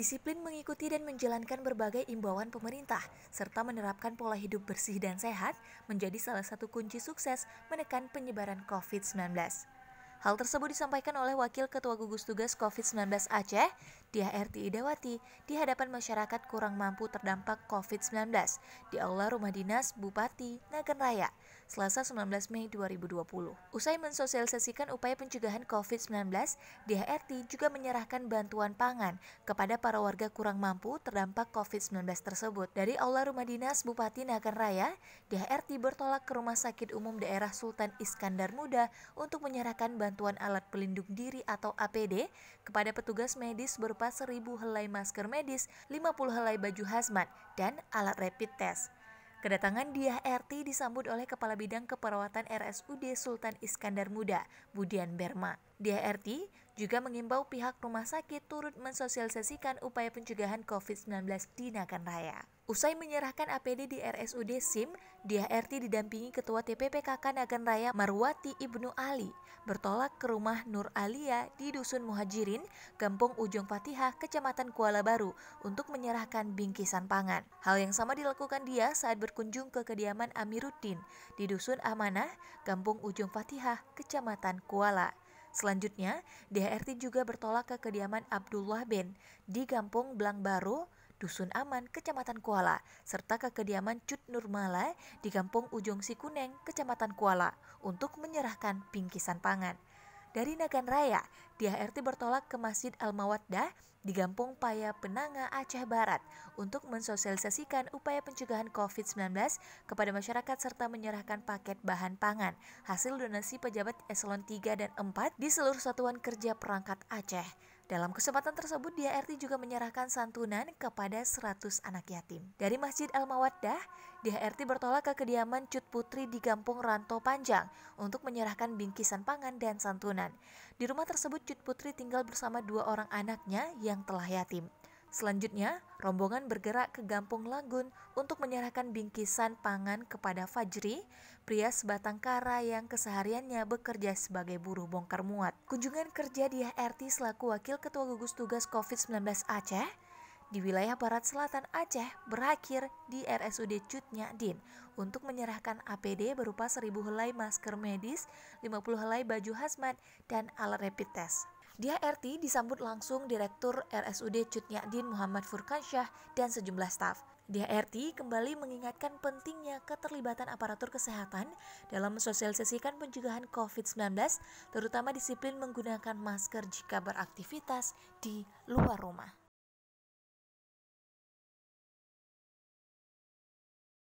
disiplin mengikuti dan menjalankan berbagai imbauan pemerintah, serta menerapkan pola hidup bersih dan sehat menjadi salah satu kunci sukses menekan penyebaran COVID-19. Hal tersebut disampaikan oleh Wakil Ketua Gugus Tugas COVID-19 Aceh, di HRTI Dewati di hadapan masyarakat kurang mampu terdampak COVID-19 di Aula Rumah Dinas Bupati Nagan Raya, Selasa 19 Mei 2020. Usai mensosialisasikan upaya pencegahan COVID-19, DHRT juga menyerahkan bantuan pangan kepada para warga kurang mampu terdampak COVID-19 tersebut. Dari Aula Rumah Dinas Bupati Nagan Raya, DHRT bertolak ke Rumah Sakit Umum Daerah Sultan Iskandar Muda untuk menyerahkan bantuan alat pelindung diri atau APD kepada petugas medis berpengalaman berupa 1.000 helai masker medis, 50 helai baju hazmat, dan alat rapid test. Kedatangan Diah RT disambut oleh Kepala Bidang Keperawatan RSUD Sultan Iskandar Muda, Budian Berma. DRT juga mengimbau pihak rumah sakit turut mensosialisasikan upaya pencegahan COVID-19 di Nagan Raya. Usai menyerahkan APD di RSUD SIM, DHRT didampingi Ketua TPPKK Nagan Raya Marwati Ibnu Ali bertolak ke rumah Nur Alia di Dusun Muhajirin, Kampung Ujung Fatihah, Kecamatan Kuala Baru untuk menyerahkan bingkisan pangan. Hal yang sama dilakukan dia saat berkunjung ke kediaman Amiruddin di Dusun Amanah, Kampung Ujung Fatihah, Kecamatan Kuala. Selanjutnya, DHRT juga bertolak ke kediaman Abdullah bin di Kampung Blang Baru, Dusun Aman, Kecamatan Kuala, serta ke kediaman Cut Nurmala di Kampung Ujung Sikuneng, Kecamatan Kuala, untuk menyerahkan bingkisan pangan. Dari Nagan Raya, RT bertolak ke Masjid Al-Mawaddah di Gampung Paya Penanga, Aceh Barat untuk mensosialisasikan upaya pencegahan COVID-19 kepada masyarakat serta menyerahkan paket bahan pangan hasil donasi pejabat eselon 3 dan 4 di seluruh satuan kerja perangkat Aceh. Dalam kesempatan tersebut, DHRT juga menyerahkan santunan kepada 100 anak yatim. Dari Masjid Al-Mawaddah, DHRT bertolak ke kediaman Cut Putri di Kampung Ranto Panjang untuk menyerahkan bingkisan pangan dan santunan. Di rumah tersebut, Cut Putri tinggal bersama dua orang anaknya yang telah yatim. Selanjutnya, rombongan bergerak ke Gampung Lagun untuk menyerahkan bingkisan pangan kepada Fajri, pria sebatang kara yang kesehariannya bekerja sebagai buruh bongkar muat. Kunjungan kerja di RT selaku Wakil Ketua Gugus Tugas COVID-19 Aceh di wilayah barat selatan Aceh berakhir di RSUD Cutnya Din untuk menyerahkan APD berupa 1000 helai masker medis, 50 helai baju hazmat, dan alat rapid test. Dia RT disambut langsung Direktur RSUD Cutnyadin Muhammad Furkansyah dan sejumlah staf. Dia RT kembali mengingatkan pentingnya keterlibatan aparatur kesehatan dalam mensosialisasikan pencegahan COVID-19, terutama disiplin menggunakan masker jika beraktivitas di luar rumah.